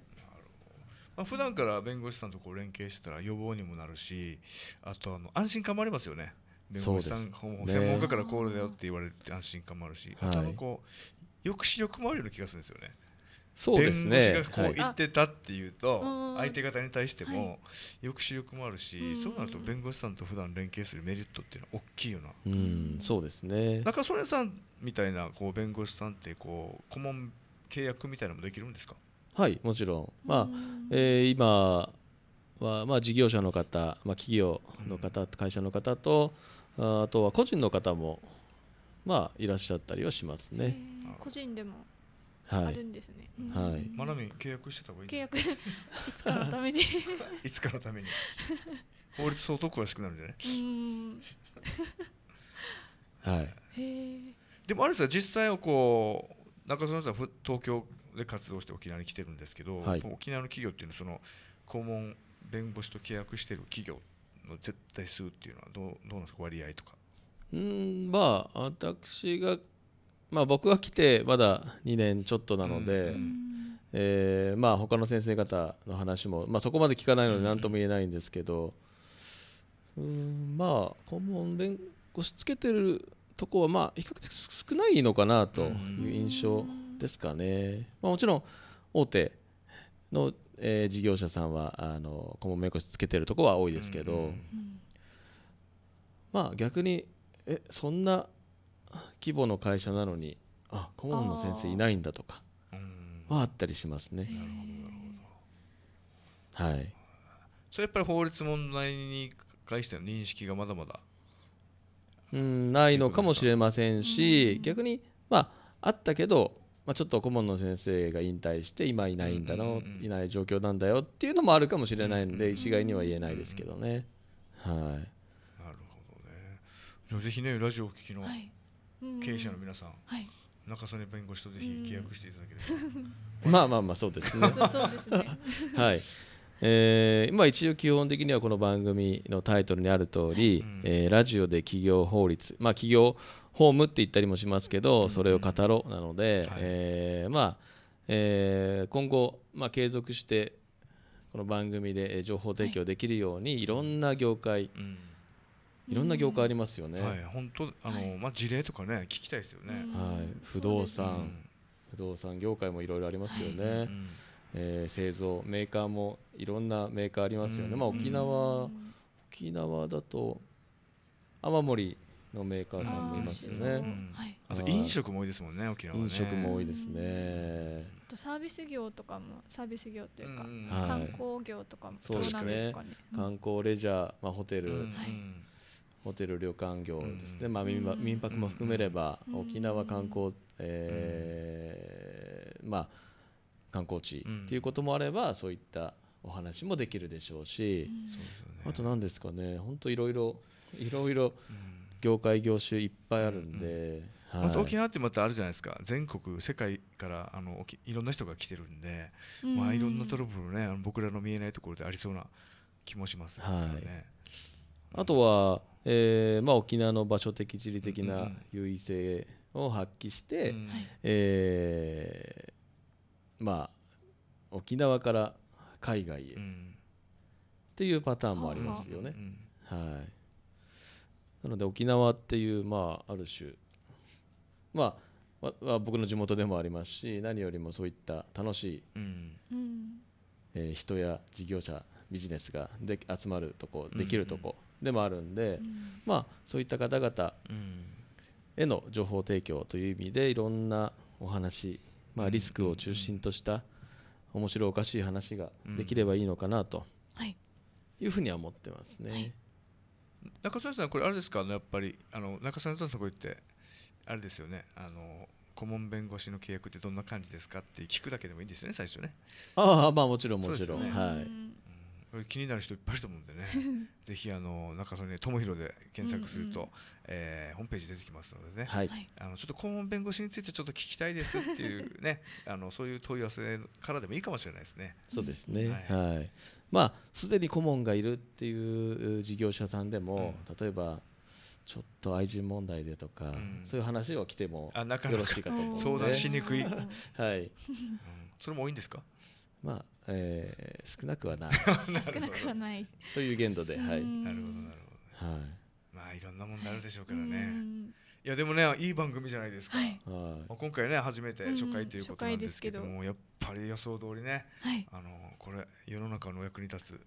まあ、普段から弁護士さんとこう連携したら予防にもなるしあとあの安心感もありますよね弁護士さん、ね、専門家からこうだよって言われるって安心感もあるし、あとあのこう抑止力もあるような気がするんですよね。そうですねこう言ってたっていうと、相手方に対しても抑止力もあるし、そうなると弁護士さんと普段連携するメリットっていうのは大きいよな、うん、そうですね中曽根さんみたいなこう弁護士さんってこう顧問契約みたいなのもできるんですかはいもちろん、まあえー、今は、まあ、事業者の方、まあ、企業の方、会社の方とあとは個人の方も、まあ、いらっしゃったりはしますね。個人でもあるんですね。はい。マナミ契約してた方がいい。契約いつかのために いつかのために。法律相当詳しくなるんじゃない？はい。でもあれですよ実際はこう中園さんは東京で活動して沖縄に来てるんですけど、はい、沖縄の企業っていうのはその顧問弁護士と契約してる企業の絶対数っていうのはどうどうなんですか割合とか。うんまあ私がまあ、僕は来てまだ2年ちょっとなので、うん、えー、まあ、他の先生方の話も、まあ、そこまで聞かないので何とも言えないんですけど、うん、まあ顧問弁護士つけてるとこはまあ比較的少ないのかなという印象ですかね。まあ、もちろん大手の、えー、事業者さんはあの顧問弁護士つけてるとこは多いですけど、まあ逆にえそんな規模の会社なのにあ顧問の先生いないんだとかはあったりしますね。なるほどはいそれやっぱり法律問題に関しての認識がまだまだうんないのかもしれませんし逆にまああったけどまあ、ちょっと顧問の先生が引退して今いないんだの、いない状況なんだよっていうのもあるかもしれないんで一概には言えないですけどね。はい、なるほどね。ぜひねラジオを聴きの、はい、経営者の皆さん、はい、中曽根弁護士とぜひ契約していただければ、まあまあまあそうですね はいえー、まあ一応基本的にはこの番組のタイトルにある通り、はい、えー、ラジオで企業法律まあ企業法務って言ったりもしますけど、それを語ろうなので、はい、えー、まあ、えー、今後、まあ、継続してこの番組で情報提供できるように、い、ろんな業界、うんいろんな業界ありますよね。はい、本当あの、まあ事例とかね聞きたいですよね。はい、不動産、不動産業界もいろいろありますよね。はえ製造メーカーもいろんなメーカーありますよね。まあ沖縄、沖縄だと雨漏りのメーカーさんもいますよね。あと飲食も多いですもんね、沖縄飲食も多いですね。とサービス業とかもサービス業というか、観光業とかもそうですね。観光レジャー、まあホテル、はいホテル旅館業ですね、まあ、民泊も含めれば、沖縄観光、えーまあ、観光地っていうこともあれば、そういったお話もできるでしょうし、あと何ですかね本当いろいろいろいろ業界業種いっぱいあるんで、あと沖縄ってまたあるじゃないですか全国世界からあのいろんな人が来てるんで、まあ、いろんなトラブルね僕らの見えないところでありそうな気もしますね。はいあとは、えーまあ、沖縄の場所的地理的な優位性を発揮して、うんえー、まあ、沖縄から海外へ、っていうパターンもありますよね。はい、なので沖縄っていう、まあ、ある種、まあ、まあ、僕の地元でもありますし何よりもそういった楽しい、うんえー、人や事業者ビジネスがで集まるとこできるとこ、でもあるんで、まあ、そういった方々への情報提供という意味でいろんなお話、まあ、リスクを中心とした面白おかしい話ができればいいのかなというふうには思ってますね。はい中澤さん、これあれですか、やっぱりあの中澤さんのとこ行って、あれですよねあの、顧問弁護士の契約ってどんな感じですかって聞くだけでもいいんですよね、最初ね。ああ、まあもちろん、もちろん、ね、はい、これ気になる人いっぱいいると思うんでね ぜひあの中曽根智弘で検索すると、うんうん、えー、ホームページ出てきますのでね、はい、あのちょっと顧問弁護士についてちょっと聞きたいですっていうね あのそういう問い合わせからでもいいかもしれないですね。そうですね、はい、はい、まあすでに顧問がいるっていう事業者さんでも、うん、例えばちょっと愛人問題でとか、うん、そういう話を来てもよろしいかと思うので相談しにくいはい、それも多いんですかまあえー、少なくはない 少なくはないという限度で、はい、なるほどなるほど、はい、まあいろんな問題あるでしょうからね、はい、いやでもねいい番組じゃないですか、はい、まあ、今回ね初めて初回ということなんですけども、うん、やっぱり予想通りね、はい、あのこれ世の中の役に立つ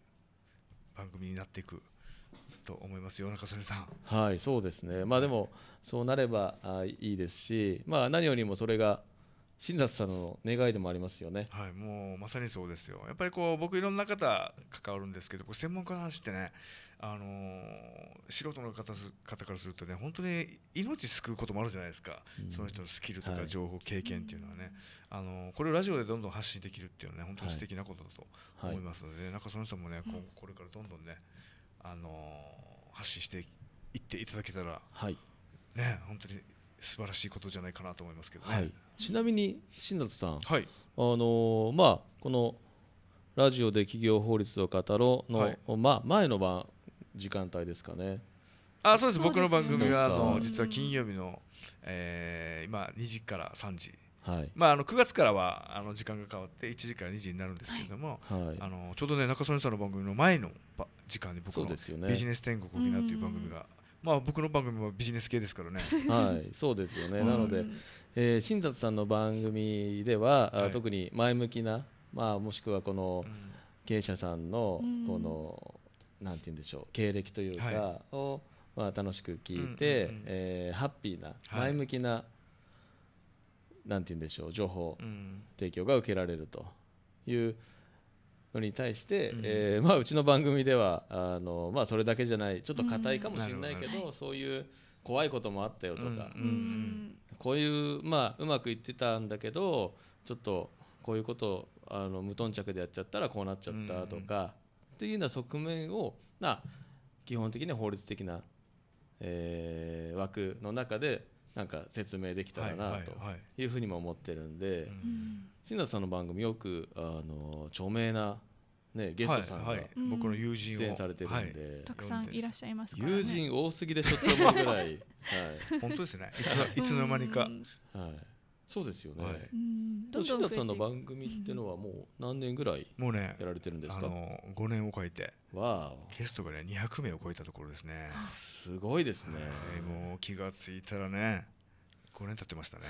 番組になっていくと思いますよ中曽根さんはいそうですねまあでもそうなればあいいですしまあ何よりもそれが新里さんの願いでもありますよね。はい、もうまさにそうですよ。やっぱりこう僕いろんな方関わるんですけど、専門家の話ってね、あのー、素人の方方からするとね、本当に命救うこともあるじゃないですか。うん、その人のスキルとか情報、はい、経験っていうのはね、あのー、これをラジオでどんどん発信できるっていうのはね、本当に素敵なことだと思いますので、ね、はい、なんかその人もね、ここれからどんどんね、あのー、発信していっていただけたら、はい、ね、本当に素晴らしいことじゃないかなと思いますけどね。はいちなみに新里さん、はい、あのー、まあこのラジオで企業法律を語ろうの、はい、まあ前の晩時間帯ですかね。あそうです僕の番組はあの実は金曜日の、えー、今2時から3時。はいまあ、あの9月からはあの時間が変わって1時から2時になるんですけれども、はい、あのちょうど、ね、中曽根さんの番組の前の時間に僕の「ビジネス天国沖縄」という番組がまあ僕の番組はビジネス系ですからね。はい、そうですよね。なので、えー、新里さんの番組では、はい、特に前向きな、まあもしくはこの経営者さんのこの、うん、なんて言うんでしょう、経歴というかを、まあ楽しく聞いて、うえハッピーな前向きな、なんて言うんでしょう情報提供が受けられるという。のに対して、うん、えー、まあ、うちの番組ではあの、まあ、それだけじゃないちょっと硬いかもしれないけど、うん、そういう怖いこともあったよとか、うん、こういう、まあ、うまくいってたんだけどちょっとこういうことあの無頓着でやっちゃったらこうなっちゃったとか、っていうような側面を、まあ、基本的に法律的な、えー、枠の中でなんか説明できたらなというふうにも思ってるんで。はいはいはい新田さんの番組よくあの著名なね、ゲストさんが、僕の友人を出演されてるんで、たくさんいらっしゃいます、ね、友人多すぎでしょって思うぐらい、はい、本当ですねいつの間にか、はい、そうですよね、はい、新田さんの番組っていうのはもう何年ぐらいもうねやられてるんですか、ね、あ5年を超えてわゲストがね200名を超えたところですねすごいですね、もう気がついたらね5年経ってましたね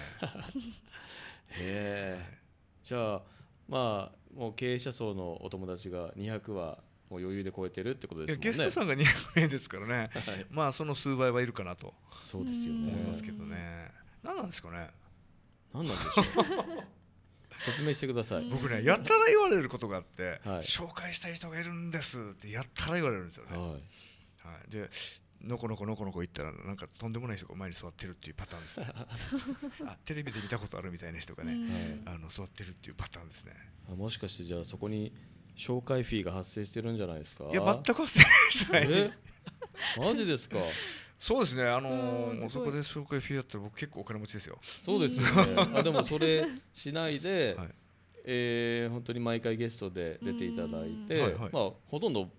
へえじゃあまあもう経営者層のお友達が200はもう余裕で超えてるってことですもんね。ゲストさんが200名ですからね、はい、まあその数倍はいるかなとそうですよね思いますけどね。何なんですかね。何なんでしょう。説明してください僕ねやったら言われることがあって、はい、紹介したい人がいるんですってやったら言われるんですよね。はい、はい、でのこのこのこのこ行ったらなんかとんでもない人が前に座ってるっていうパターンですね あテレビで見たことあるみたいな人がね、あの座ってるっていうパターンですねあもしかしてじゃあそこに紹介フィーが発生してるんじゃないですかいや全く発生してないえマジですかそうですねあのー、そこで紹介フィーだったら僕結構お金持ちですよそうですよね あでもそれしないで、はい、えー、本当に毎回ゲストで出ていただいて、はいはい、まあほとんど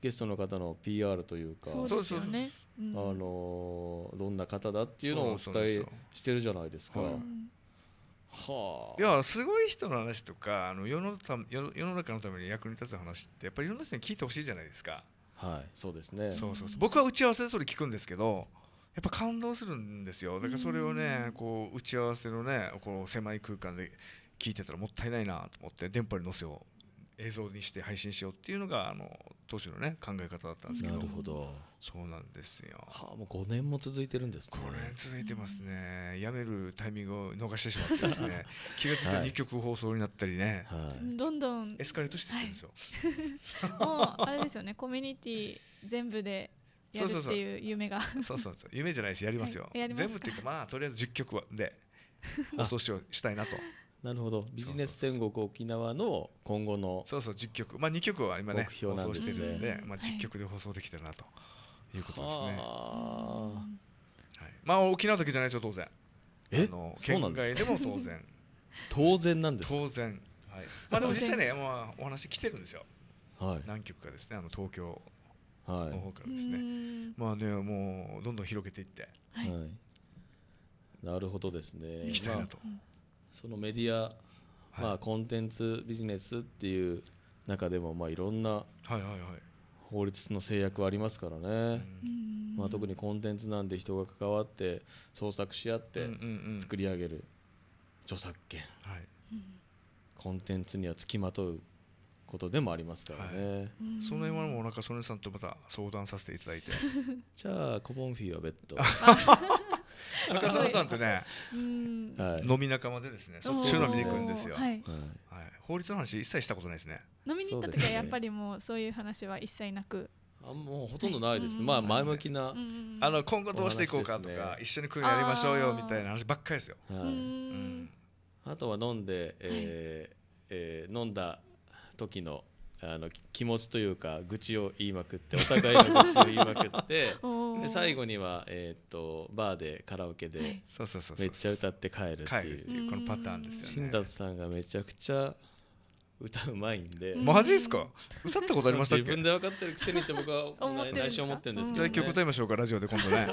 ゲストの方の PR というかそうですね、あのどんな方だっていうのをお伝えしてるじゃないですか。はあ、いやすごい人の話とかあの世のた世の中のために役に立つ話ってやっぱりいろんな人に聞いてほしいじゃないですか。はい、そうですねそうそうそう僕は打ち合わせでそれ聞くんですけどやっぱ感動するんですよだからそれをねこう打ち合わせのねこう狭い空間で聞いてたらもったいないなと思って電波に乗せよう映像にして配信しようっていうのがあの当時のね考え方だったんですけどなるほどそうなんですよ、はあ、もう5年も続いてるんですね5年続いてますねやめるタイミングを逃してしまってですね 気が付いたら2曲放送になったりね、はい、どんどんエスカレートしていってんですよ、はい、もうあれですよねコミュニティ全部でやるっていう夢がそうそうそう夢じゃないですやりますよ、はい、す全部っていうかまあとりあえず10曲で放送しようしたいなとなるほどビジネス天国沖縄の今後のそうそう10曲、まあ、2曲は今ねね、放送してるんで、まあ、10曲で放送できてるなということですね、はい、はい、まあ沖縄だけじゃないですよ当然えあの県外でも当然当然なんです当然、はい、まあでも実際ね、まあ、お話来てるんですよ、はい、何曲かですねあの東京の方からですね、はい、まあねもうどんどん広げていってはいなるほどですね行きたいなと、まあそのメディア、まあ、コンテンツビジネスっていう中でも、まあ、いろんな法律の制約はありますからね、まあ、特にコンテンツなんで人が関わって創作し合って作り上げる著作権、コンテンツには付きまとうことでもありますからね、はい、その辺はもうなんか曽根さんとまた相談させていただいて じゃあコボンフィーは別途 中澤さんってね、飲み仲間でですね、そっちゅ飲みに行くんですよ。はい。法律の話一切したことないですね。飲みに行った時はやっぱりもうそういう話は一切なく。あもうほとんどないですね、まあ前向きな、あの今後どうしていこうかとか、一緒に来るやりましょうよみたいな話ばっかりですよ、あとは飲んで、えーえー、飲んだ時のあの気持ちというか愚痴を言いまくってお互いの愚痴を言いまくって で最後には、えー、とバーでカラオケでめっちゃ歌って帰るっていうこのパターンですよね新達さんがめちゃくちゃ歌うまいんでマジっすか歌ったことありましたっけ自分で分かってるくせにって僕は内緒思ってるんですけど、ね、じゃあ曲歌いましょうかラジオで今度ね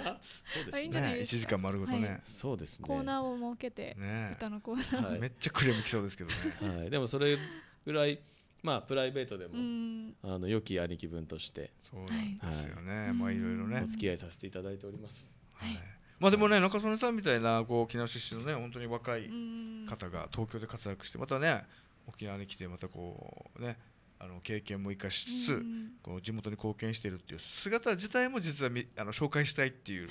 そうですねい1時間丸ごとね、はい、そうですねコーナーを設けて、ね、歌のコーナー、はい、めっちゃクレームきそうですけどね、はい、でもそれぐらいまあプライベートでも、あの良き兄貴分としてそうなんですよね、はい、まあいろいろねお付き合いさせていただいております、はい、まあでもね中曽根さんみたいなこう沖縄出身のね本当に若い方が東京で活躍してまたね沖縄に来てまたこうねあの経験も生かしつつ、こう地元に貢献しているっていう姿自体も実はみあの紹介したいっていう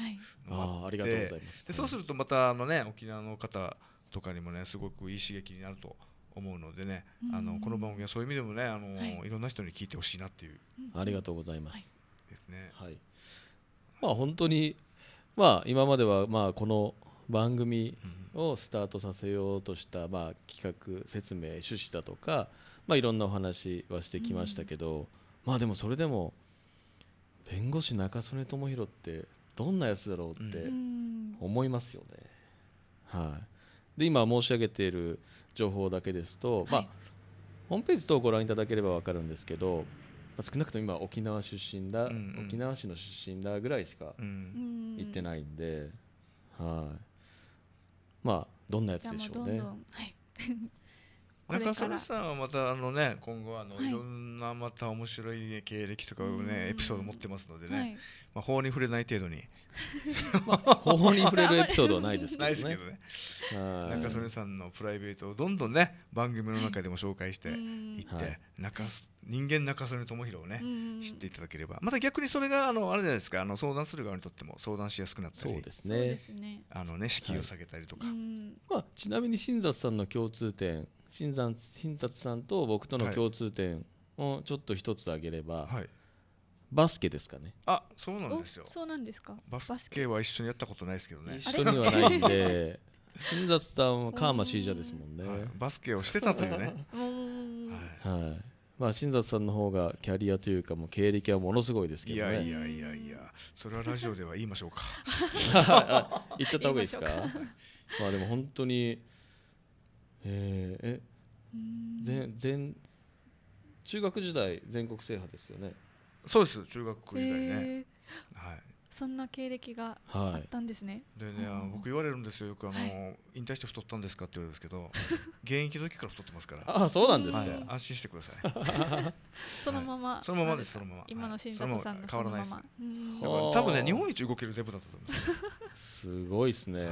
のがあって、はい、あありがとうございますでそうするとまたあのね沖縄の方とかにもねすごくいい刺激になると思うのでね、あのこの番組はそういう意味でもねあの、はい、いろんな人に聞いてほしいなっていう、うん、ありがとうございます、はい、ですね、はい、まあ本当にまあ今まではまあこの番組をスタートさせようとした、まあ、企画説明趣旨だとか、まあ、いろんなお話はしてきましたけど、うん、まあでもそれでも弁護士中曽根智弘ってどんなやつだろうって思いますよね。はい、で今申し上げている情報だけですと、まあ、ホームページ等をご覧いただければ分かるんですけど、まあ、少なくとも今沖縄出身だ、うんうん、沖縄市の出身だぐらいしか行ってないんで、うん、はいまあどんなやつでしょうね。どんどんはい中曽根さんはまたあのね今後あの、い、ろんなまた面白い、経歴とかねエピソード持ってますのでね、まあ法に触れない程度に まあ、法に触れるエピソードはないですけどね。ないですけどね。中曽根さんのプライベートをどんどんね番組の中でも紹介していって、中人間中曽根智弘をね知っていただければまた逆にそれがあのあれじゃないですかあの相談する側にとっても相談しやすくなったりそうですねあのね敷居を下げたりとか、はい、まあちなみに新雑さんの共通点新山新達さんと僕との共通点をちょっと一つ挙げれば、はい、バスケですかねあそうなんですよそうなんですかバスケは一緒にやったことないですけどね一緒にはないんで 新札さんはカーマシージャですもんね、はい、バスケをしてたというねはい、はい、まあ新札さんの方がキャリアというかもう経歴はものすごいですけど、ね、いやいやいやいやそれはラジオでは言いましょうか 言っちゃった方がいいですかまあでも本当にええ全全中学時代全国制覇ですよねそうです中学時代ね、はいそんな経歴があったんですね。はい、でね、僕言われるんですよ、よくあの、はい、引退して太ったんですかって言われるんですけど、現役の時から太ってますから。あ、そうなんですね。はい、安心してください。そのまま、そのままです、そのまま。今の新里さんの変わらないです、ね。多分ね、日本一動けるデブだったと思います。すごいですね、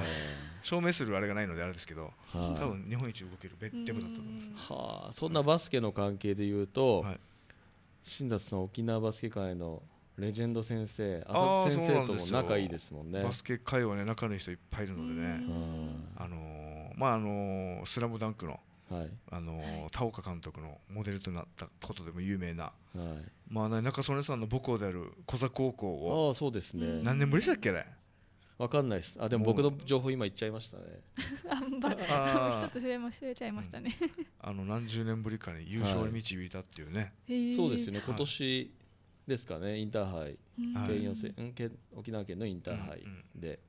証明するあれがないのであれですけど、多分日本一動けるデブだったと思います。はあ、そんなバスケの関係で言うと、新里さん沖縄バスケ界のレジェンド先生浅津先生とも仲いいですもんねバスケ界はね仲のいい人いっぱいいるのでねあのー、まああのー「スラムダンクの、はい、あのー、田岡監督のモデルとなったことでも有名な、はい、まあ、ね、中曽根さんの母校である小座高校をああそうですね何年ぶりだっけね、わかんないです。あ、でも僕の情報今言っちゃいましたね。あんば、一つ増えも増えちゃいましたねうん、あの何十年ぶりかに優勝に導いたっていうね。はい、そうですよね。今年ですかねインターハイ、県、うん、予選、うん、沖縄県のインターハイで、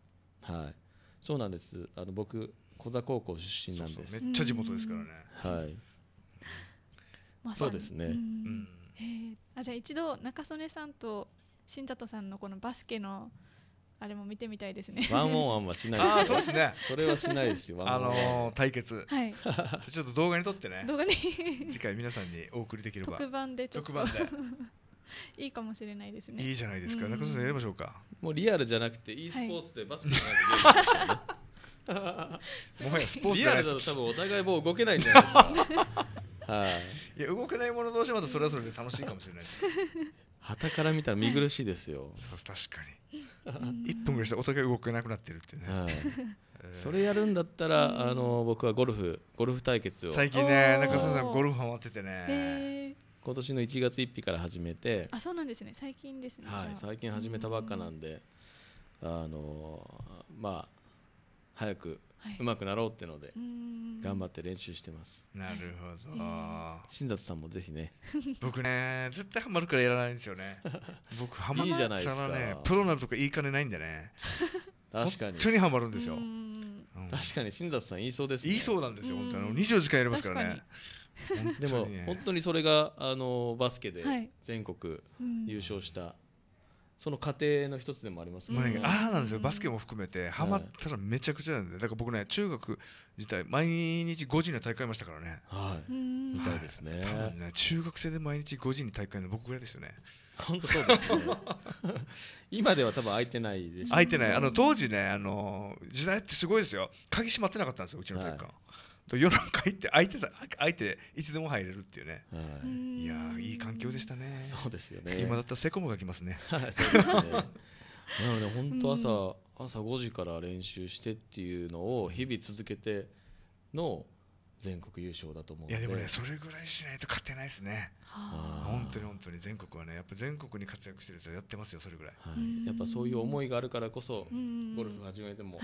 うんうん、はい、そうなんですあの僕小田高校出身なんですめっちゃ地元ですからね、はい、ま、そうですね、うん、えー、あじゃあ一度中曽根さんと新里さんのこのバスケのあれも見てみたいですね。ワンオンワンはしないです。あ、そうですね。それはしないですよ。あのー、対決。はい。ちょっと動画に撮ってね。動画に次回皆さんにお送りできれば。特番で。特番で。いいかもしれないですね。いいじゃないですか。中澤さんやりましょうか。もうリアルじゃなくて e スポーツでバスケのもはやスポーツリアルだと多分お互いもう動けないんじゃないですか。はい。いや動けないもの同士またそれぞれで楽しいかもしれないです。旗から見たら見苦しいですよ。さす確かに。一分ぐらいしたお互い動けなくなってるってね。それやるんだったら、あの僕はゴルフゴルフ対決を最近ね中澤さんゴルフハマっててね今年の1月1日から始めてあそうなんですね最近ですね、はい、最近始めたばっかなんで、うん、あのまあ早くうまくなろうってので、はい、頑張って練習してますなるほど、新里さんもぜひね 僕ね絶対ハマるからやらないんですよね 僕ハマるいいじゃないですか、ね、プロなるとかいい金ないんでね確かに本当にハマるんですよ確かに新里さん言いそうですね言いそうなんですよ、本当に24時間やりますからねでも本当にそれがあのバスケで全国優勝した、その過程の一つでもありますね。ああなんですよ、バスケも含めて、はまったらめちゃくちゃなんで、だから僕ね、中学自体、毎日5時には大会ましたからね。はい。みたいですね。多分ね、中学生で毎日5時に大会の僕ぐらいですよね。本当そうですね今では多分開いてないでしょ開いてないあの当時ねあの時代ってすごいですよ鍵閉まってなかったんですようちの体育館、はい、夜中行って空いてた空いていつでも入れるっていうね、はい、いやいい環境でしたねそうですよね今だったらセコムが来ますねはいそうですね なので本当朝朝5時から練習してっていうのを日々続けての全国優勝だと思ういやでもねそれぐらいしないと勝てないですね本当に本当に全国はねやっぱ全国に活躍してる人やってますよそれぐらい、はい、やっぱそういう思いがあるからこそゴルフ始めても、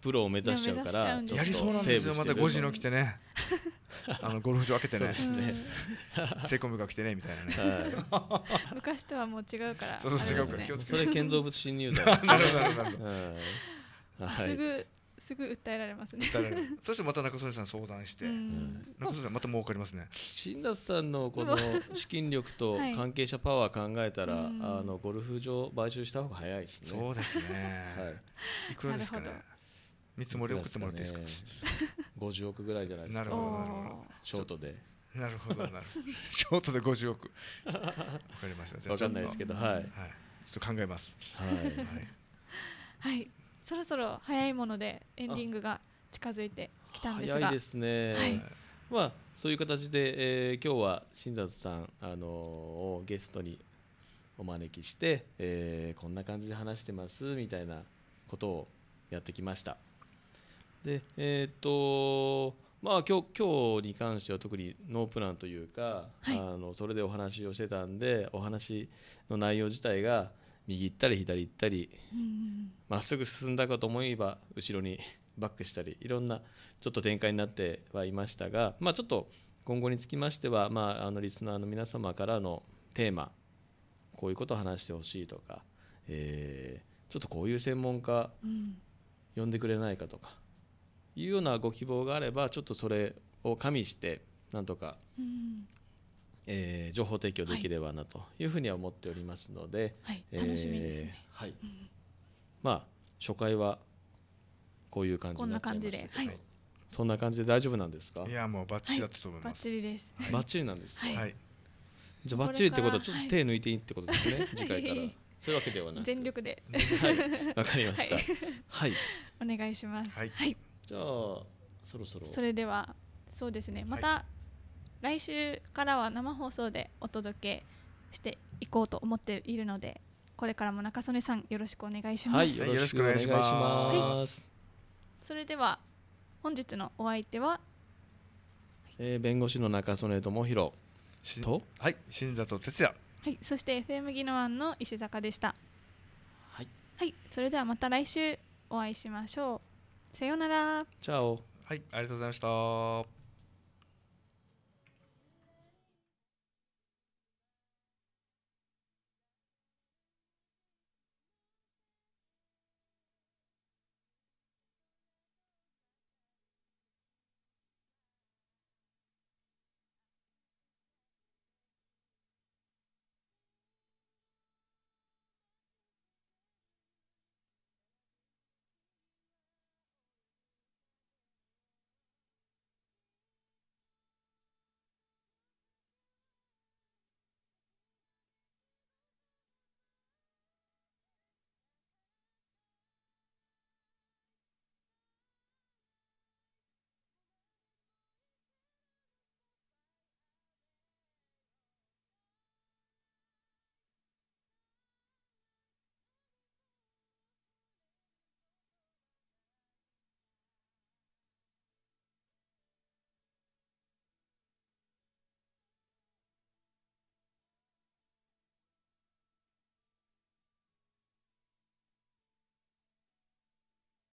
プロを目指しちゃうからやりそうなんですよまた5時に起きてね あのゴルフ場開けてねセコムが来てねみたいなね、はい、昔とはもう違うからそうそう違うかね、それ建造物侵入だ なるほどなるほど、はい、すぐすぐ訴えられますねそしてまた中曽根さん相談して、うん、中曽根さんまた儲かりますね新田さんのこの資金力と関係者パワー考えたら、はい、あのゴルフ場買収した方が早いですねそうですね、はい、いくらですかね見積もり送ってもらっていいですか50億ぐらいじゃないですかなるほどなるほどショートでなるほどなるほど ショートで50億わかりましたわかんないですけどはい、はい、ちょっと考えますはい、はいはいそろそろ早いものでエンディングが近づいてきたんですが早いですね、はい、まあそういう形で、えー、今日は新里さん、あのをゲストにお招きして、えー、こんな感じで話してますみたいなことをやってきました。でえっ、とまあ今日今日に関しては特にノープランというか、はい、あのそれでお話をしてたんでお話の内容自体が右行ったり左行ったりま、っすぐ進んだかと思えば後ろに バックしたりいろんなちょっと展開になってはいましたが、まあ、ちょっと今後につきましては、まあ、あのリスナーの皆様からのテーマこういうことを話してほしいとか、えちょっとこういう専門家呼んでくれないかとか、いうようなご希望があればちょっとそれを加味してなんとかえー、情報提供できればなというふうには思っておりますので、はい、えー、楽しみですね。はい、うん、まあ初回はこういう感じになっちゃいましたけど、はい、そんな感じで大丈夫なんですか？いやもうバッチリだったと思います。はい、バッチリです。バッチリなんですか？はい。じゃあバッチリってことはちょっと手抜いていいってことですね。次回から。そういうわけではなく全力で。はい。わかりました。はい。お願いします。はい。じゃあそろそろ。それではそうですね。また、来週からは生放送でお届けしていこうと思っているのでこれからも中曽根さんよろしくお願いします。はい、よろしくお願いします。はい、それでは本日のお相手は、えー、弁護士の中曽根智弘とはい新里哲也はいそして FM 技能案の石坂でした。はい、はい、それではまた来週お会いしましょう。さようなら。チャオ。はい、ありがとうございました。